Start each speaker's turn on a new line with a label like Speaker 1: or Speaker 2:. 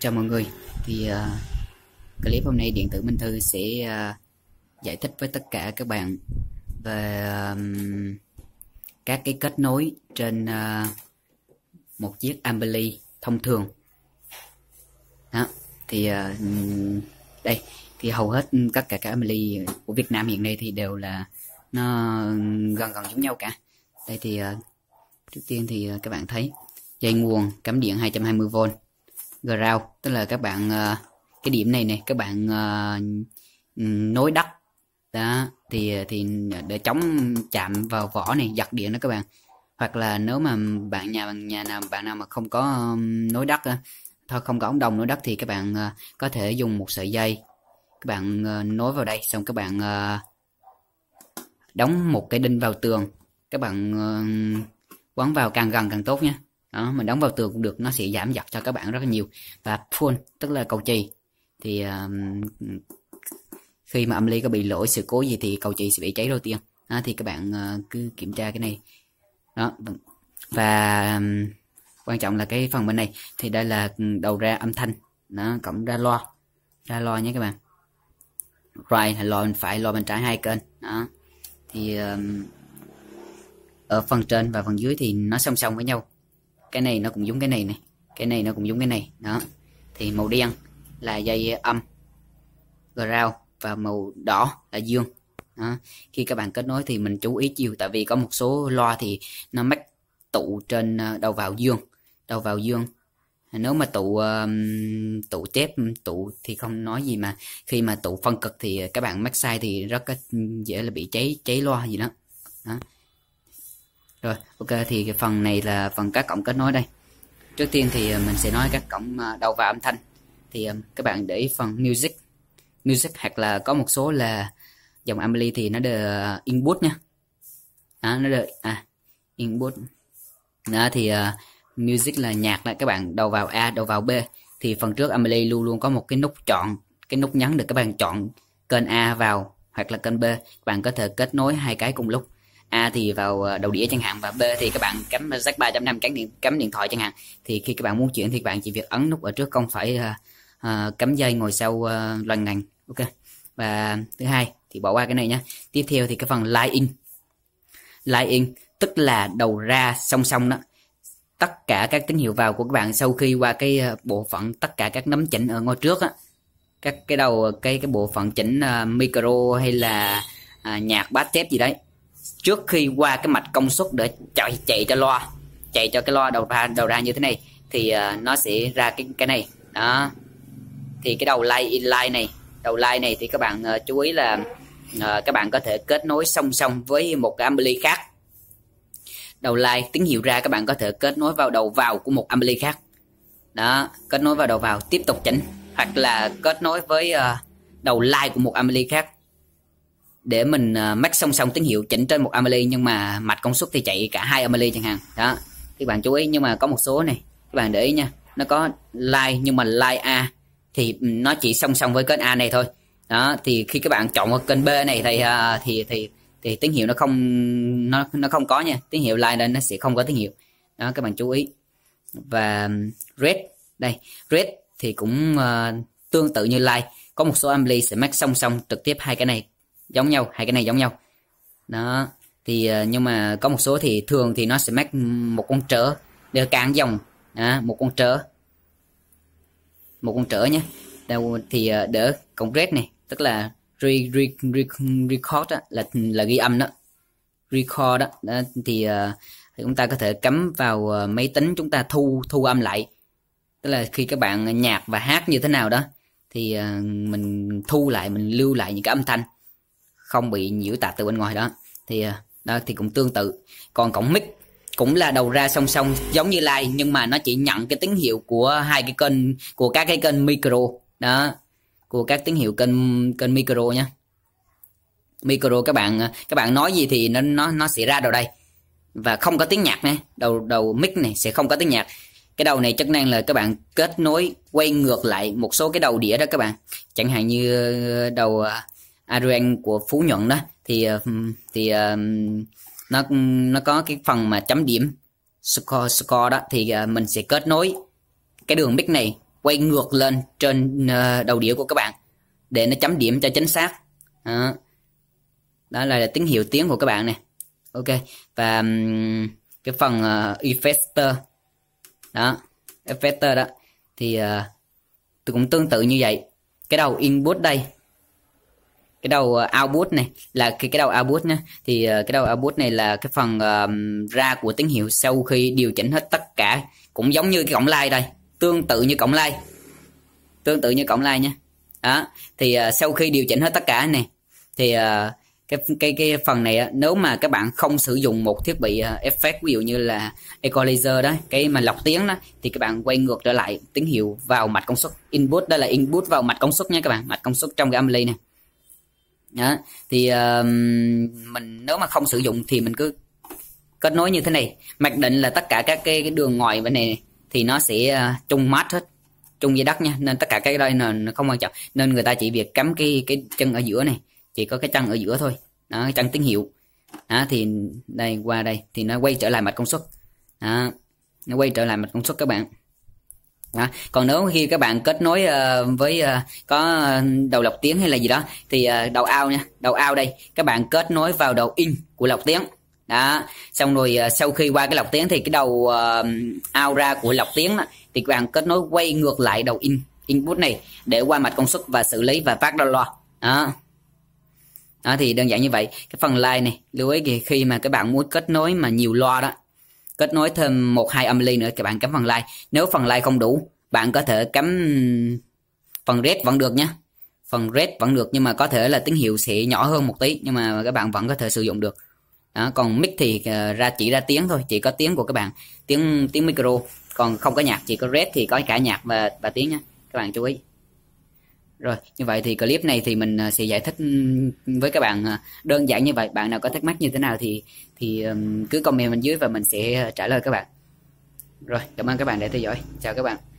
Speaker 1: chào mọi người thì uh, clip hôm nay điện tử minh thư sẽ uh, giải thích với tất cả các bạn về um, các cái kết nối trên uh, một chiếc Amberly thông thường đó thì uh, đây thì hầu hết tất cả các Amberly của Việt Nam hiện nay thì đều là nó gần gần giống nhau cả đây thì uh, trước tiên thì các bạn thấy dây nguồn cắm điện 220V ground tức là các bạn ờ, cái điểm này này các bạn ờ, ừ, nối đất đó thì ờ, thì để chống chạm vào vỏ này giật điện đó các bạn hoặc là nếu mà bạn nhà bạn nhà nào bạn nào mà không có nối đất thôi không có ống đồng nối đất thì các bạn có thể dùng một sợi dây các bạn nối vào đây xong các bạn đóng một cái đinh vào tường các bạn quấn vào càng gần càng tốt nhé đó mình đóng vào tường cũng được nó sẽ giảm giật cho các bạn rất là nhiều và phone tức là cầu chì thì uh, khi mà âm ly có bị lỗi sự cố gì thì cầu chì sẽ bị cháy đầu tiên đó, thì các bạn uh, cứ kiểm tra cái này đó vâng. và um, quan trọng là cái phần bên này thì đây là đầu ra âm thanh nó cộng ra loa ra loa nhé các bạn right loa bên phải loa bên trái hai kênh đó thì um, ở phần trên và phần dưới thì nó song song với nhau cái này nó cũng giống cái này này cái này nó cũng giống cái này đó thì màu đen là dây âm ground và màu đỏ là dương đó. khi các bạn kết nối thì mình chú ý chiều tại vì có một số loa thì nó mắc tụ trên ờ, đầu vào dương đầu vào dương nếu mà tụ tụ chép tụ thì không nói gì mà khi mà tụ phân cực thì các bạn mắc sai thì rất dễ là bị cháy cháy loa gì đó, đó. Rồi, ok thì cái phần này là phần các cổng kết nối đây. Trước tiên thì ờ, mình sẽ nói các cổng ờ, đầu vào âm thanh. Thì ờ, các bạn để ý phần music. Music hoặc là có một số là dòng amply thì nó được input nha. Đó, nó được à input. Đó thì uh, music là nhạc là các bạn đầu vào A, đầu vào B thì phần trước amply luôn luôn có một cái nút chọn, cái nút nhấn được các bạn chọn kênh A vào hoặc là kênh B, các bạn có thể kết nối hai cái cùng lúc A thì vào ờ, đầu đĩa chẳng hạn và B thì các bạn cắm jack 3.5 cắm điện cắm điện thoại chẳng hạn thì khi các bạn muốn chuyển thì các bạn chỉ việc ấn nút ở trước không phải uh, cắm dây ngồi sau uh, loành ngành ok và thứ hai thì bỏ qua cái này nhé tiếp theo thì cái phần line in line in tức là đầu ra song song đó tất cả các tín hiệu vào của các bạn sau khi qua cái bộ phận tất cả các nấm chỉnh ở ngôi trước á các cái đầu cái cái bộ phận chỉnh uh, micro hay là uh, nhạc bass chép gì đấy trước khi qua cái mạch công suất để chạy chạy cho loa chạy cho cái loa đầu ra đầu ra như thế này thì uh, nó sẽ ra cái cái này đó thì cái đầu line in line này đầu line này thì các bạn uh, chú ý là uh, các bạn có thể kết nối song song với một cái ampli khác đầu line tín hiệu ra các bạn có thể kết nối vào đầu vào của một ampli khác đó kết nối vào đầu vào tiếp tục chỉnh hoặc là kết nối với uh, đầu line của một ampli khác để mình à, mách song song tín hiệu chỉnh trên một amply nhưng mà mạch công suất thì chạy cả hai amply chẳng hạn đó các bạn chú ý nhưng mà có một số này các bạn để ý nha nó có line nhưng mà line A thì ừ, nó chỉ song song với kênh A này thôi đó thì khi các bạn chọn vào kênh B này thì à, thì thì thì tín hiệu nó không nó nó không có nha tín hiệu line đây nó sẽ không có tín hiệu đó các bạn chú ý và ừ, red đây red thì cũng uh, tương tự như line có một số amply sẽ mắc song song trực tiếp hai cái này giống nhau hai cái này giống nhau đó thì ờ, nhưng mà có một số thì thường thì nó sẽ mắc một con trở để càng dòng à, một con trở một con trở nhé Đâu, thì ờ, đỡ cộng concrete này tức là re, re, re, record đó, là là ghi âm đó record đó, đó thì, ờ, thì chúng ta có thể cắm vào máy tính chúng ta thu thu âm lại tức là khi các bạn nhạc và hát như thế nào đó thì mình thu lại mình lưu lại những cái âm thanh không bị nhiễu tạc từ bên ngoài đó thì à, đó thì cũng tương tự còn cổng mic cũng là đầu ra song song giống như like nhưng mà nó chỉ nhận cái tín hiệu của hai cái kênh của các cái kênh micro đó của các tín hiệu kênh kênh micro nhé micro các bạn à, các bạn nói gì thì nó nó nó sẽ ra đầu đây và không có tiếng nhạc này đầu đầu mic này sẽ không có tiếng nhạc cái đầu này chức năng là các bạn kết nối quay ngược lại một số cái đầu đĩa đó các bạn chẳng hạn như à, đầu Arian của Phú Nhuận đó thì ờ, thì ờ, nó nó có cái phần mà chấm điểm score score đó thì ờ, mình sẽ kết nối cái đường mic này quay ngược lên trên đầu đĩa của các bạn để nó chấm điểm cho chính xác đó, là, là tín hiệu tiếng của các bạn này, ok và cái phần effector đó effector đó thì tôi cũng tương tự như vậy cái đầu input đây cái đầu ờ, output này là cái cái đầu output nhé thì ờ, cái đầu output này là cái phần uh, ra của tín hiệu sau khi điều chỉnh hết tất cả cũng giống như cái cổng like đây tương tự như cổng like tương tự như cổng like nhé đó thì uh, sau khi điều chỉnh hết tất cả này thì uh, cái cái cái phần này nếu mà các bạn không sử dụng một thiết bị uh, effect ví dụ như là equalizer đó cái mà lọc tiếng đó thì các bạn quay ngược trở lại tín hiệu vào mạch công suất input đây là input vào mạch công suất nha các bạn mạch công suất trong cái âm này đó. thì uh, mình nếu mà không sử dụng thì mình cứ kết nối như thế này mặc định là tất cả các cái, cái đường ngoài bên này thì nó sẽ uh, chung mát hết chung dây đất nha nên tất cả cái đây là không quan trọng nên người ta chỉ việc cắm cái cái chân ở giữa này chỉ có cái chân ở giữa thôi đó cái chân tín hiệu đó thì đây qua đây thì nó quay trở lại mạch công suất đó nó quay trở lại mạch công suất các bạn đó. còn nếu khi các bạn kết nối uh, với uh, có đầu lọc tiếng hay là gì đó thì uh, đầu ao nha đầu ao đây các bạn kết nối vào đầu in của lọc tiếng đó xong rồi uh, sau khi qua cái lọc tiếng thì cái đầu uh, ao ra của lọc tiếng đó, thì các bạn kết nối quay ngược lại đầu in input này để qua mạch công suất và xử lý và phát ra loa đó đó thì đơn giản như vậy cái phần line này lưu ý thì khi mà các bạn muốn kết nối mà nhiều loa đó kết nối thêm một hai âm ly nữa các bạn cắm phần like nếu phần like không đủ bạn có thể cắm phần red vẫn được nhé phần red vẫn được nhưng mà có thể là tín hiệu sẽ nhỏ hơn một tí nhưng mà các bạn vẫn có thể sử dụng được đó, còn mic thì ờ, ra chỉ ra tiếng thôi chỉ có tiếng của các bạn tiếng tiếng micro còn không có nhạc chỉ có red thì có cả nhạc và và tiếng nha các bạn chú ý rồi, như vậy thì clip này thì mình à, sẽ giải thích với các bạn à, đơn giản như vậy. Bạn nào có thắc mắc như thế nào thì thì cứ comment bên dưới và mình sẽ à, trả lời các bạn. Rồi, cảm ơn các bạn đã theo dõi. Chào các bạn.